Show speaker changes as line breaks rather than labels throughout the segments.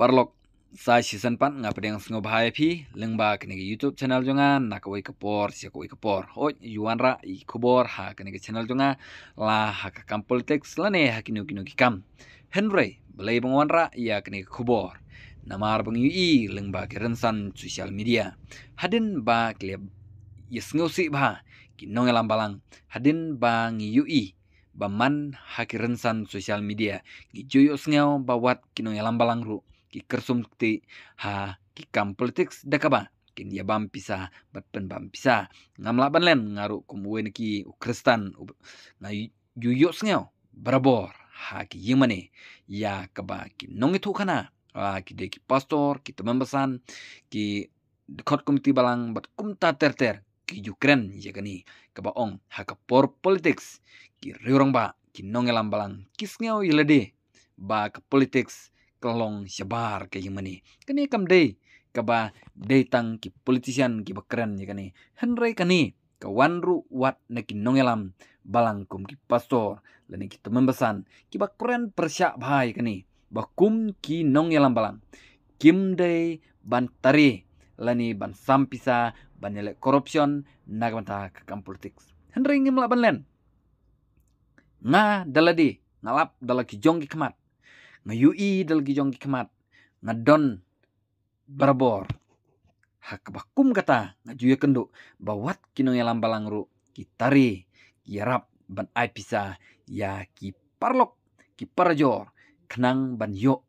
parlok sa season pan nga pedeng sngo bhai phi lengba kne ge youtube channel jonga nakoi kapor se koi kapor ho yuan ra i khobor ha kne channel jonga la hakakam ka selane text la ne ha kinu kinu ki kam henry blai bang wan ra ya kne ge khobor namar bang i lengba ke rensan social media hadin ba kleb yesngo si bha kinong elam balang hadin bang ngi baman ba man sosial media gi joyo sengau kinong elam balang ru ki kersum te ha ki kam kini dakaba kin ya bam pisa batpen bam pisa ngam laban len ngaru kum wen ki kristan na yuyos ngeo brabor ha ki yimane ya kaba ki nong itu kana wa ki de ki pastor ki teman besan ki kum ti balang bat kumta terter ki ya kani kaba ong ka por politik ki riurong ba ki elam balang kisngeo ilede ba ka politik kelong sebar ke mana kini kam day kaba day tang ki politisian ki bekeran ya kani henry kani kawan ru wat neki nongelam kum ki pastor lani ki besan ki bekeran persyak bahaya kani bakum ki nongelam balang kim ban bantari lani ban sampisa ban nilai korupsion nagamata kakam politik henry ngimla ban len nga daladi ngalap dalaki jongki kemat nga yui dal jong kemat nga don barbor bakum kata nga juya kendo bawat kinong yalam balang ru kitari yarap ban ai pisa ya ki parlok ki parajor kenang ban yo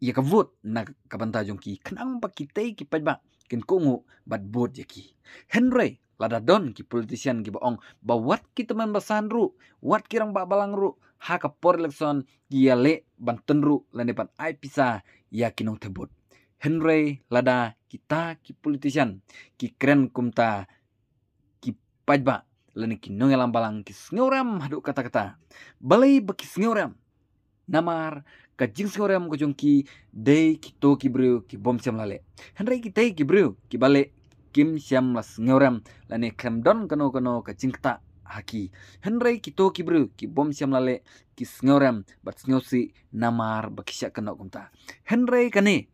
ya kavut na jong ki kenang ba kitay ki pajba ken kongu bat ya ki henry lada don ki politician ki baong ba wat ki teman basan ru wat rang ba balang ru ha ka por election yale banten ru lane pan ai pisa ya nong tebut henry lada kita ki politician ki kren kumta ki pajba lane ki elang balang ki sngoram hadu kata-kata balai baki sngoram namar ka jing sngoram ko jong ki dei ki to ki bru ki bom sem lale henry ki dei ki bru ki balai kim siam las ngorem lane krem don kano kano ka cingta haki henrei kito kibru ki bom siam lale ki snyorem bat snyosi namar bakisya kano kumta henrei kane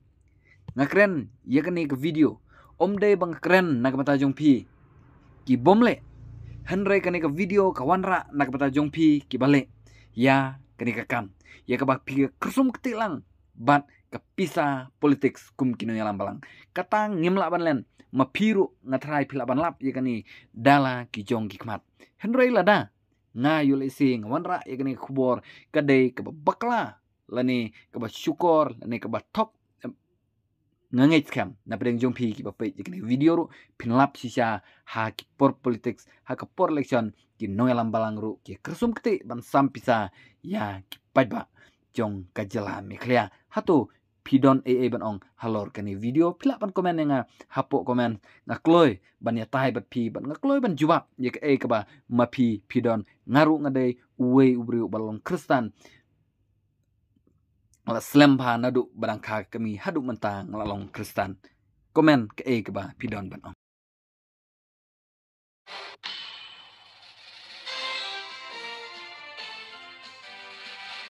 ngakren ya kane ke video Om day bang kren nak jong pi, ki bom le. henrei kane ke video kawan mata jong pi ki bale ya kane ka kam ya ka bak pi kersum ketilang bat kapisa politics kum kinonya lambalang kata ngim ban len mapiru ngatrai pilaban lap yakani dala ki jong ki kmat lada nga yule sing wanra yakani khubor kadai ke bakla lani ke syukur lani kebab tok ngangit kam na pedeng jong pi ki bapai yakani video ru pinlap sisa ha ki por politics ha ka por election ki noya lambalang ru ki kersum kete ban sam pisa ya ki pajba jong kajela miklia ya. hatu pidon e e ban ong halor kani video pila ban komen nga hapo komen nga kloi ban ya tai bat pi ban nga kloi ban juwap ye ya ka e ka ba ma pi pidon ngaru nga dei uwe ubri balong kristan la slem pha na du barang kha kami hadu mentang la long kristan komen ke e ka ba pidon ban ong